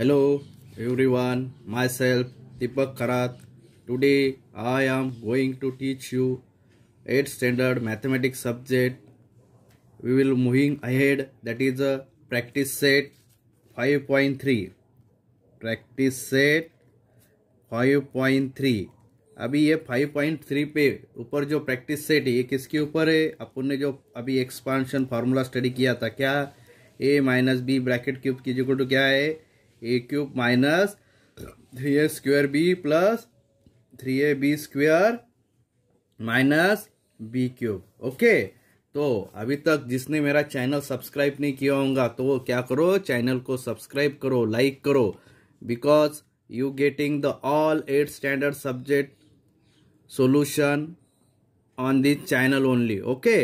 Hello everyone, myself Deepak Karat. Today I am going to teach you 8th standard mathematics subject. We will moving ahead that is a practice set 5.3. Practice set 5.3. अभी ये 5.3 पे ऊपर जो practice set है ये किसके ऊपर है अपन ने जो अभी एक्सपांशन फार्मूला स्टडी किया था क्या A minus B bracket cube की जो क्या है A cube minus three A square B plus three A B square minus B cube okay तो अभी तक जिसने मेरा चैनल सब्सक्राइब नहीं किया होगा तो क्या करो चैनल को सब्सक्राइब करो लाइक करो because you getting the all eight standard subject solution on this channel only okay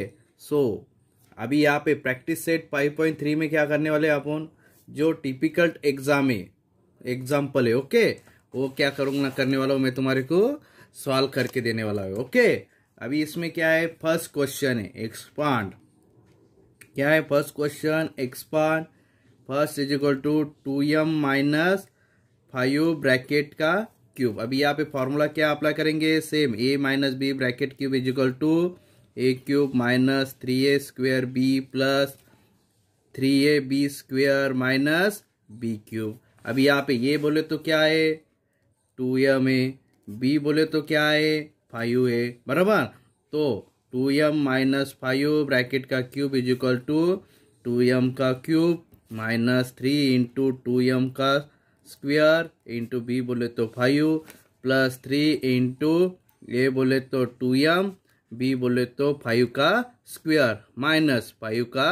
so अभी यहाँ पे प्रैक्टिस सेट 5.3 में क्या करने वाले अपन जो टिपिकल एग्जाम एग्जाम्पल है ओके वो क्या करूंगा करने वाला हूँ मैं तुम्हारे को सॉल्व करके देने वाला हूँ ओके अभी इसमें क्या है फर्स्ट क्वेश्चन है एक्सपांड क्या है first question expand first is equal to two M minus five bracket का क्यूब अभी यहाँ पे फॉर्मूला क्या अप्लाई करेंगे same A minus B bracket cube is equal to A cube minus three A square B plus three A B square minus B cube अभी यहाँ पे ये बोले तो क्या है टू एम ए बी बोले तो क्या है फाइव ए बराबर तो two M minus five bracket का cube is equal to two M का cube minus three into two M का स्क्वेयर इंटू बी बोले तो five plus three into A बोले तो टू एम बी बोले तो फाइव का स्क्वेयर माइनस फाइव का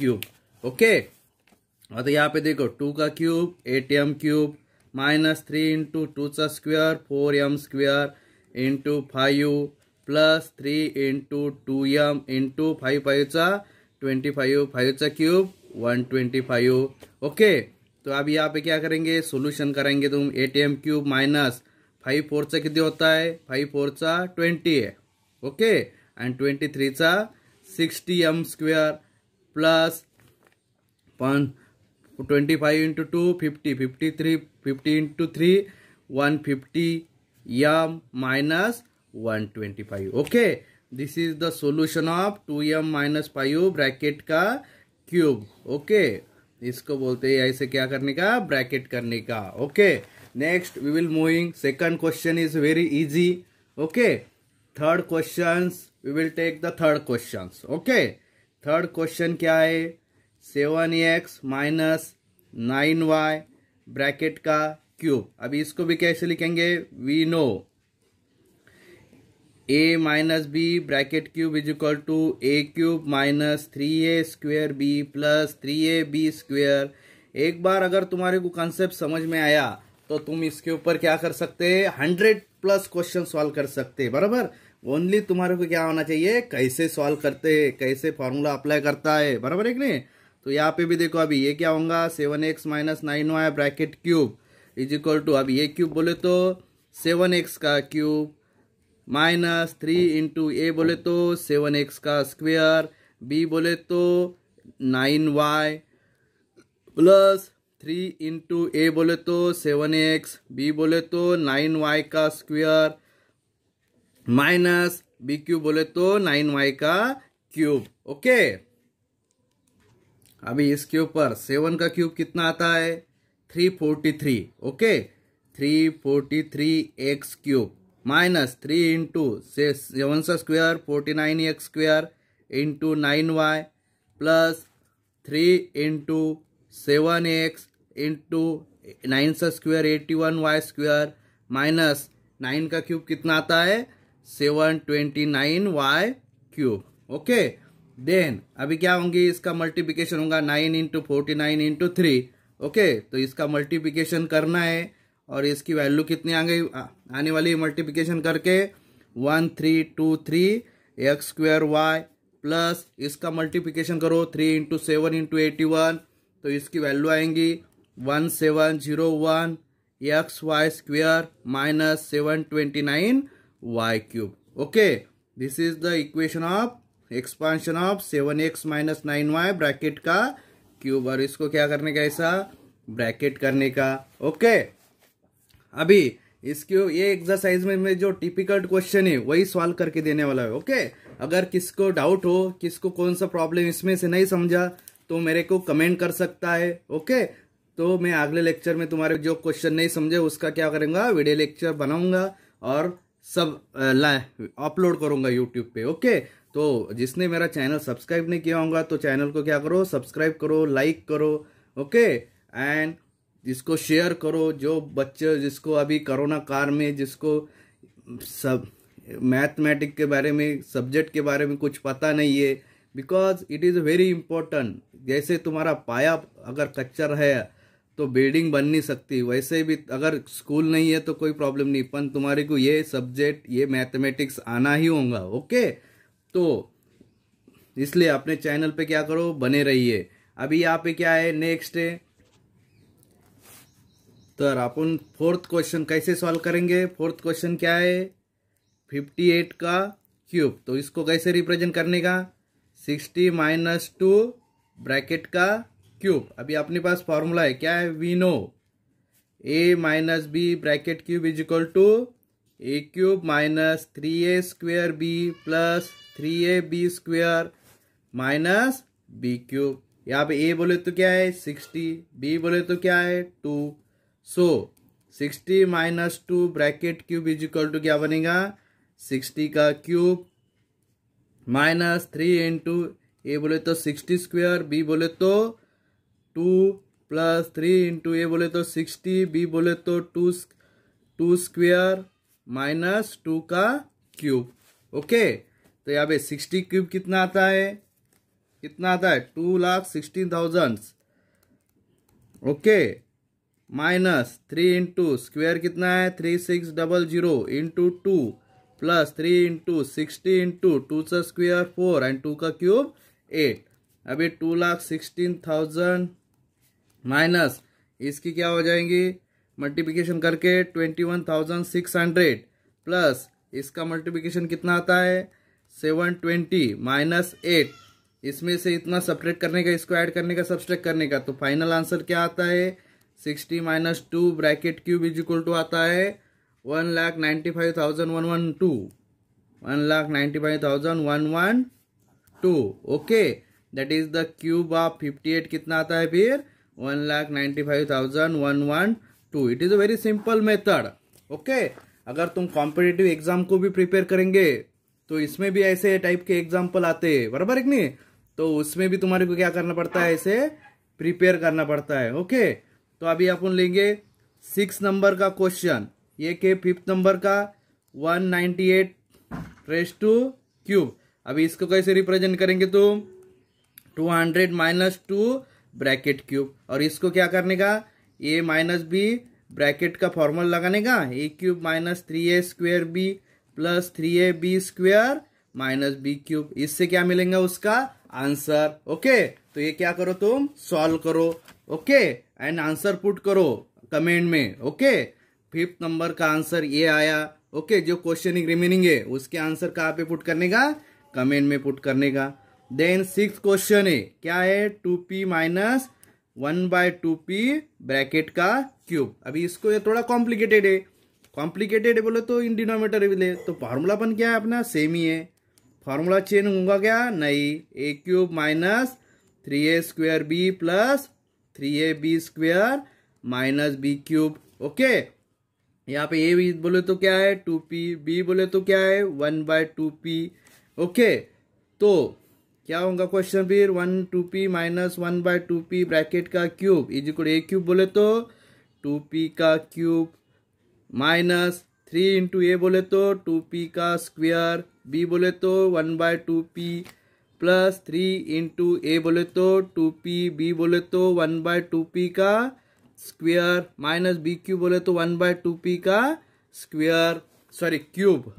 क्यूब ओके और तो यहाँ पे देखो टू का cube eight M cube minus three into two का square four M square into five plus three into two M into five फाइवचा ट्वेंटी फाइव फाइव चा cube one twenty five okay तो अब यहाँ पे क्या करेंगे सोल्यूशन करेंगे तुम eight M cube minus five four फोरचा कितने होता है फाइव फोर फोरचा ट्वेंटी है ओके एंड ट्वेंटी थ्री थ्रीचा सिक्सटी एम स्क्वेयर प्लस पाँच twenty five into two fifty fifty three fifty into three one fifty या minus one twenty five okay this is the solution of two M minus five bracket का cube okay इसको बोलते हैं ऐसे क्या करने का ब्रैकेट करने का okay next we will moving second question is very easy okay third question we will take the third question okay third question क्या है seven X minus nine Y bracket का क्यूब अभी इसको भी कैसे लिखेंगे we know A minus B bracket cube is equal to A cube minus three A square B plus three A B square एक बार अगर तुम्हारे को कॉन्सेप्ट समझ में आया तो तुम इसके ऊपर क्या कर सकते हैं हंड्रेड प्लस क्वेश्चन सॉल्व कर सकते हैं बराबर ओनली तुम्हारे को क्या होना चाहिए कैसे सॉल्व करते हैं कैसे फॉर्मूला अप्लाई करता है बराबर एक नहीं तो यहाँ पे भी देखो अभी ये क्या होगा seven X minus nine Y bracket cube is equal to अब ये क्यूब बोले तो सेवन एक्स का cube minus three into A बोले तो सेवन एक्स का स्क्वेयर बी बोले तो nine Y plus three into A बोले तो सेवन एक्स बी बोले तो नाइन वाई का स्क्वेयर माइनस बी क्यूब बोले तो नाइन वाई का क्यूब ओके okay? अभी इसके ऊपर सेवन का क्यूब कितना आता है three forty three okay three forty three X cube minus three into से सेवन सा square forty nine X square into nine Y plus three into seven X into nine सा square eighty one Y square minus nine का cube कितना आता है seven twenty nine Y cube okay then अभी क्या होंगी इसका मल्टीप्लीकेशन होगा nine into forty nine into three okay तो इसका मल्टीप्लीकेशन करना है और इसकी वैल्यू कितनी आ गई आने वाली मल्टीप्लीकेशन करके one three two three X square Y plus इसका मल्टीप्लीकेशन करो three into seven into eighty one तो इसकी वैल्यू आएंगी one seven zero one X Y square minus seven twenty nine Y cube okay this is the equation of expansion of seven X minus nine Y bracket का cube और इसको क्या करने का ऐसा ब्रैकेट करने का ओके अभी इस ये एक्सरसाइज में मैं जो टिपिकल क्वेश्चन है वही सॉल्व करके देने वाला है ओके अगर किसको डाउट हो किसको कौन सा प्रॉब्लम इसमें से नहीं समझा तो मेरे को कमेंट कर सकता है ओके तो मैं अगले लेक्चर में तुम्हारे जो क्वेश्चन नहीं समझे उसका क्या करूंगा वीडियो लेक्चर बनाऊंगा और सब अपलोड करूंगा यूट्यूब पे ओके तो जिसने मेरा चैनल सब्सक्राइब नहीं किया होगा तो चैनल को क्या करो सब्सक्राइब करो लाइक करो ओके एंड इसको शेयर करो जो बच्चे जिसको अभी कोरोना काल में जिसको सब मैथमेटिक के बारे में सब्जेक्ट के बारे में कुछ पता नहीं है because it is very important जैसे तुम्हारा पाया अगर कच्चर है तो बिल्डिंग बन नहीं सकती वैसे भी अगर स्कूल नहीं है तो कोई प्रॉब्लम नहीं पर तुम्हारे को ये सब्जेक्ट ये मैथमेटिक्स आना ही होगा ओके okay? तो इसलिए अपने चैनल पे क्या करो बने रहिए अभी यहाँ पे क्या है नेक्स्ट है तो अपन फोर्थ क्वेश्चन कैसे सॉल्व करेंगे फोर्थ क्वेश्चन क्या है फिफ्टी एट का क्यूब तो इसको कैसे रिप्रेजेंट करने का सिक्सटी माइनस टू ब्रैकेट का क्यूब अभी अपने पास फॉर्मूला है क्या है we know A minus B bracket cube is equal to A cube minus three A square B plus three A B square minus B cube यहाँ पे ए बोले तो क्या है सिक्सटी बी बोले तो क्या है two so sixty minus two bracket cube is equal to क्या बनेगा सिक्सटी का cube minus three into A बोले तो सिक्सटी स्क्वेयर बी बोले तो two plus three into A बोले तो सिक्सटी बी बोले तो two two square minus two का क्यूब ओके तो यहाँ पे सिक्सटी क्यूब कितना आता है कितना आता है two lakh sixteen thousand okay minus three into square कितना है three six double zero into two plus three into sixty into two सा स्क्वेयर फोर एंड टू का क्यूब एट अभी two lakh sixteen thousand minus इसकी क्या हो जाएंगी मल्टीप्लिकेशन करके twenty one thousand six hundred plus इसका मल्टीप्लिकेशन कितना आता है सेवन ट्वेंटी माइनस एट इसमें से इतना सब्ट्रैक्ट करने का इसको ऐड करने का सब्सट्रैक्ट करने का तो फाइनल आंसर क्या आता है sixty minus two bracket cube is equal to आता है one lakh ninety five thousand one one two one lakh ninety five thousand one one two okay that is the cube of fifty eight कितना आता है फिर one lakh ninety five thousand one one two it is a very simple method okay अगर तुम competitive exam को भी prepare करेंगे तो इसमें भी ऐसे टाइप के एग्जाम्पल आते हैं बराबर एक नहीं तो उसमें भी तुम्हारे को क्या करना पड़ता है ऐसे प्रिपेयर करना पड़ता है ओके तो अभी अपन लेंगे सिक्स नंबर का क्वेश्चन ये के फिफ्थ नंबर का one ninety eight raise to cube अभी इसको कैसे रिप्रेजेंट करेंगे तो two hundred minus two bracket cube और इसको क्या करने का ए माइनस बी ब्रैकेट का फॉर्मूला लगाने का A cube minus three A square B plus three A B square minus B cube इससे क्या मिलेगा उसका आंसर ओके तो ये क्या करो तुम सॉल्व करो ओके एंड आंसर पुट करो कमेंट में ओके फिफ्थ नंबर का आंसर ये आया ओके जो क्वेश्चन रिमेनिंग है उसके आंसर कहाँ पे पुट करने का कमेंट में पुट करने का देन सिक्स क्वेश्चन है क्या है two P minus one by two P bracket का क्यूब अभी इसको ये थोड़ा कॉम्प्लिकेटेड है कॉम्प्लिकेटेड बोले तो इन डिनोमीटर भी ले तो फार्मूला बन क्या है अपना सेम ही है फार्मूला चेंज होगा क्या नहीं A cube minus three A square B plus three A B square minus B cube okay यहाँ पे ए भी बोले तो क्या है टू पी बी बोले तो क्या है one by two P okay तो क्या होगा क्वेश्चन फिर one two P minus one by two P bracket का cube is equal A cube बोले तो टू पी का cube minus three into A बोले तो टू पी का स्क्वेयर बी बोले तो one by two P plus three into A बोले तो टू पी बी बोले तो वन बाय टू पी का स्क्वेयर माइनस बी क्यूब बोले तो वन बाय टू पी का स्क्वेयर सॉरी क्यूब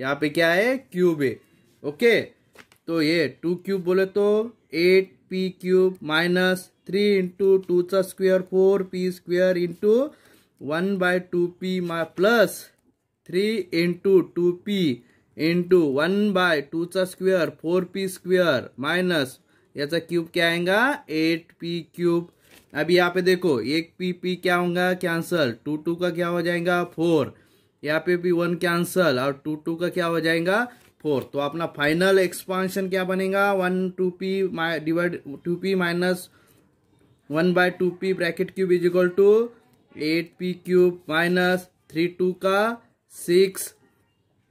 यहाँ पे क्या है क्यूब है ओके तो ये टू क्यूब बोले तो eight P cube minus three into टूचा square four P square into one by two P मा plus three into two P into one by two टूचा square four P square minus याचा cube क्या आएगा eight P cube अभी यहाँ पे देखो एक पी पी क्या होगा कैंसल टू टू का क्या हो जाएगा फोर यहाँ पे भी वन कैंसल और टू टू का क्या हो जाएगा फोर तो अपना फाइनल एक्सपांशन क्या बनेगा वन टू पी माइ divide two P minus one by two P bracket cube is equal to eight P cube minus three two का सिक्स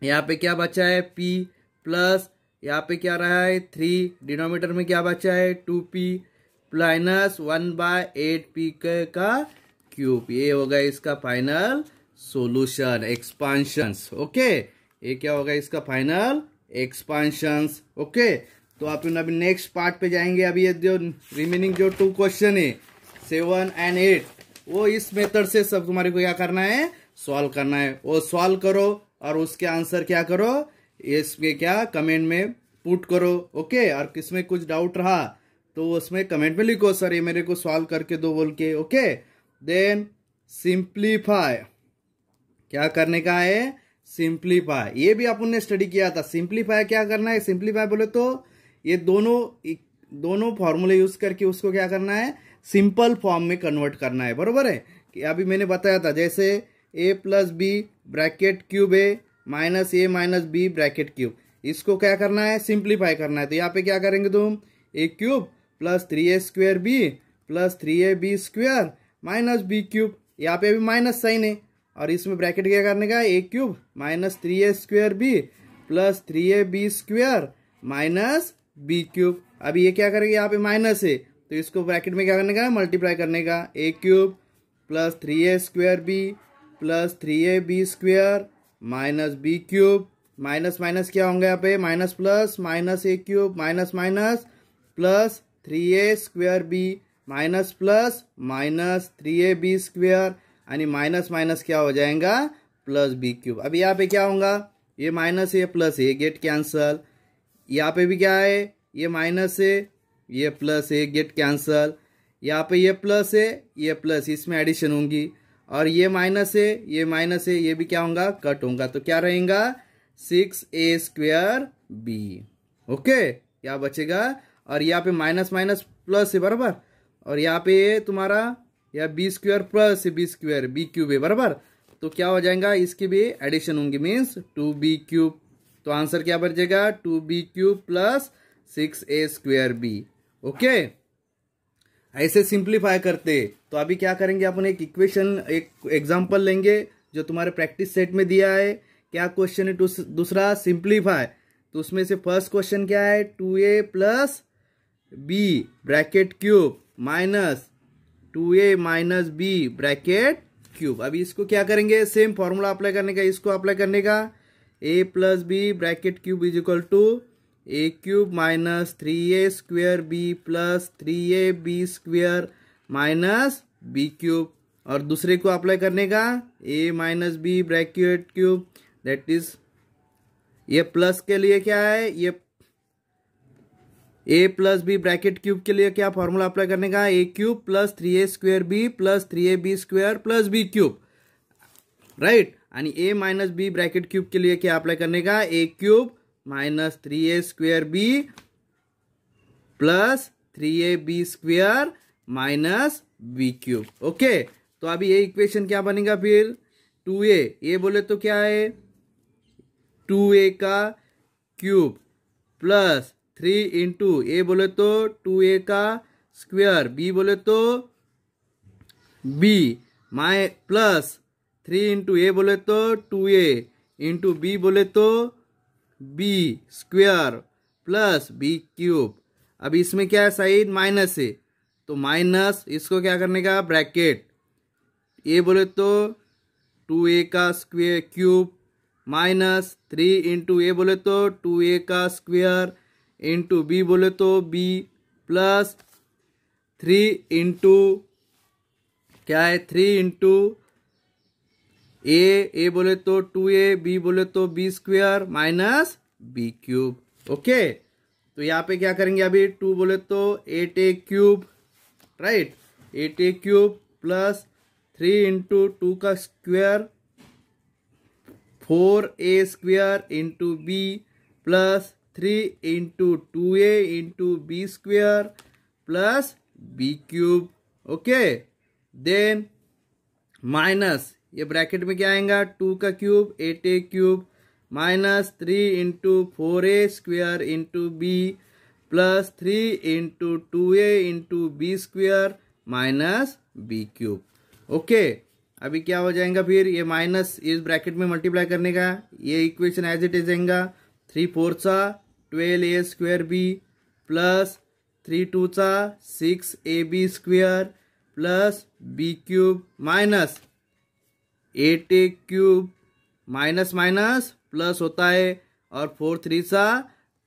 यहाँ पे क्या बचा है पी प्लस यहाँ पे क्या रहा है थ्री डिनोमीटर में क्या बचा है two P minus one by eight P का क्यूब ये होगा इसका फाइनल सोल्यूशन एक्सपांशंस ओके ये क्या होगा इसका फाइनल एक्सपांशन ओके तो आप अभी नेक्स्ट पार्ट पे जाएंगे अभी ये जो रिमेनिंग जो टू क्वेश्चन है सेवन एंड एट वो इस मेथड से सब तुम्हारे को क्या करना है सॉल्व करना है वो सॉल्व करो और उसके आंसर क्या करो इसके क्या कमेंट में पुट करो ओके और किसमें कुछ डाउट रहा तो उसमें कमेंट में लिखो सर ये मेरे को सॉल्व करके दो बोल के ओके देन सिंप्लीफाई क्या करने का है सिंप्लीफाई ये भी अपन ने स्टडी किया था सिंप्लीफाई क्या करना है सिंप्लीफाई बोले तो ये दोनों दोनों फॉर्मूले यूज करके उसको क्या करना है सिंपल फॉर्म में कन्वर्ट करना है बरोबर है कि अभी मैंने बताया था जैसे A plus B bracket cube A minus A minus B bracket cube इसको क्या करना है सिंप्लीफाई करना है तो यहाँ पे क्या करेंगे तुम A cube plus three A square B plus three A B square minus B cube यहाँ पे भी माइनस साइन है और इसमें ब्रैकेट क्या करने का A cube minus three A square B plus three A B square minus B cube अभी ये क्या करेगा यहाँ पे माइनस है तो इसको ब्रैकेट में क्या करने का मल्टीप्लाई करने का A cube plus three A square B plus three A B square minus B cube minus minus क्या होंगे यहाँ पे minus plus minus A cube minus minus plus three A square B minus plus minus three A B square यानी minus minus क्या हो जाएगा plus B cube अब यहाँ पे क्या होगा ये माइनस है प्लस है गेट कैंसल यहाँ पे भी क्या है ये माइनस है ये प्लस है गेट कैंसल यहाँ पे ये प्लस है ये प्लस इसमें एडिशन होंगी और ये माइनस है ये माइनस है ये भी क्या होगा कट होगा तो क्या रहेगा six A square B okay क्या बचेगा और यहाँ पे माइनस माइनस प्लस है बराबर और यहाँ पे तुम्हारा या B square plus B square B cube है बराबर तो क्या हो जाएगा इसके भी एडिशन होंगे मीन्स टू बी क्यूब तो आंसर क्या बन जाएगा two B cube plus six A square B okay ऐसे सिंप्लीफाई करते तो अभी क्या करेंगे अपन एक इक्वेशन एक एग्जाम्पल लेंगे जो तुम्हारे प्रैक्टिस सेट में दिया है क्या क्वेश्चन है तो दूसरा सिंप्लीफाई तो उसमें से फर्स्ट क्वेश्चन क्या है two A plus B bracket cube minus two A minus B bracket cube अभी इसको क्या करेंगे सेम फॉर्मूला अप्लाई करने का इसको अप्लाई करने का A plus B bracket cube is equal to A cube minus three A square B plus three A B square minus B cube और दूसरे को अप्लाई करने का A minus B bracket cube that is ये plus के लिए क्या है ये A plus B bracket cube के लिए क्या फॉर्मूला अप्लाई करने का A cube plus three A square B plus three A B square plus B cube right यानी A minus B bracket cube के लिए क्या अप्लाई करने का A cube minus three A square B plus three A B square minus B cube okay तो अभी ये equation क्या बनेगा फिर टू ए ये बोले तो क्या है टू ए का cube plus three into A बोले तो टू ए का स्क्वायर बी बोले तो बी माइ प्लस थ्री इंटू ए बोले तो टू ए इंटू बी बोले तो B square plus B cube अब इसमें क्या है साइड माइनस है तो माइनस इसको क्या करने का ब्रैकेट ए बोले तो टू ए का square cube minus three into A बोले तो टू ए का स्क्वेयर इंटू बी बोले तो बी प्लस थ्री इंटू क्या है थ्री इंटू ए ए बोले तो टू ए बी बोले तो B square minus B cube okay तो यहाँ पे क्या करेंगे अभी टू बोले तो eight A cube right eight A cube plus three into two का square four A square into B plus three into two A into B square plus B cube okay then minus ये bracket में क्या आएगा two का cube eight A cube minus three into four A square into B plus three into two A into B square minus B cube okay अभी क्या हो जाएगा फिर ये माइनस इस ब्रैकेट में मल्टीप्लाई करने का ये इक्वेशन एज इट इज आएगा थ्री फोर सा twelve A square B plus three two चा six A B square plus B cube minus eight A cube minus minus plus होता है और फोर थ्री सा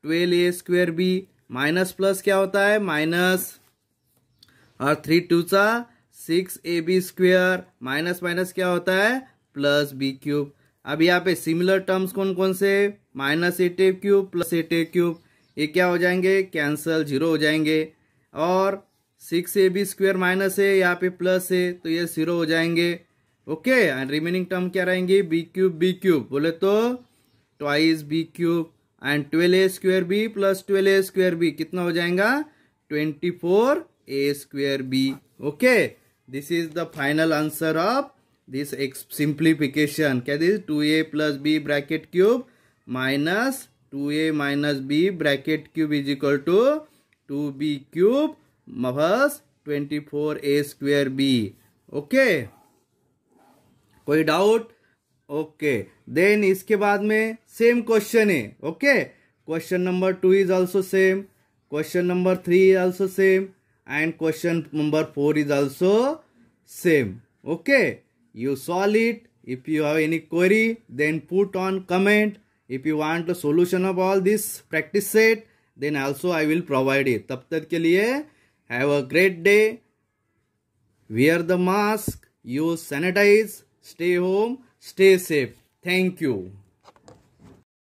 twelve A square B minus plus क्या होता है minus और थ्री टू सा six A B square minus minus क्या होता है प्लस बी क्यूब अब यहाँ पे सिमिलर टर्म्स कौन कौन से minus A tape cube plus A tape cube ये क्या हो जाएंगे कैंसल जीरो हो जाएंगे और six A B square minus है यहाँ पे प्लस है तो ये जीरो हो जाएंगे ओके एंड रिमेनिंग टर्म क्या रहेंगे बी क्यूब बी क्यूब बोले तो twice B cube and twelve A square B plus twelve A square B कितना हो जाएगा twenty four A square B okay this is the final answer of this simplification क्या this two A plus B bracket cube minus two A minus B bracket cube is equal to two B cube मभस twenty four A square B okay कोई doubt okay then इसके बाद में same question है okay question number two is also same question number three is also same and question number four is also same okay you solve it if you have any query then put on comment if you want solution of all this practice set then also I will provide it तब तक के लिए have a great day wear the mask you sanitize stay home stay safe thank you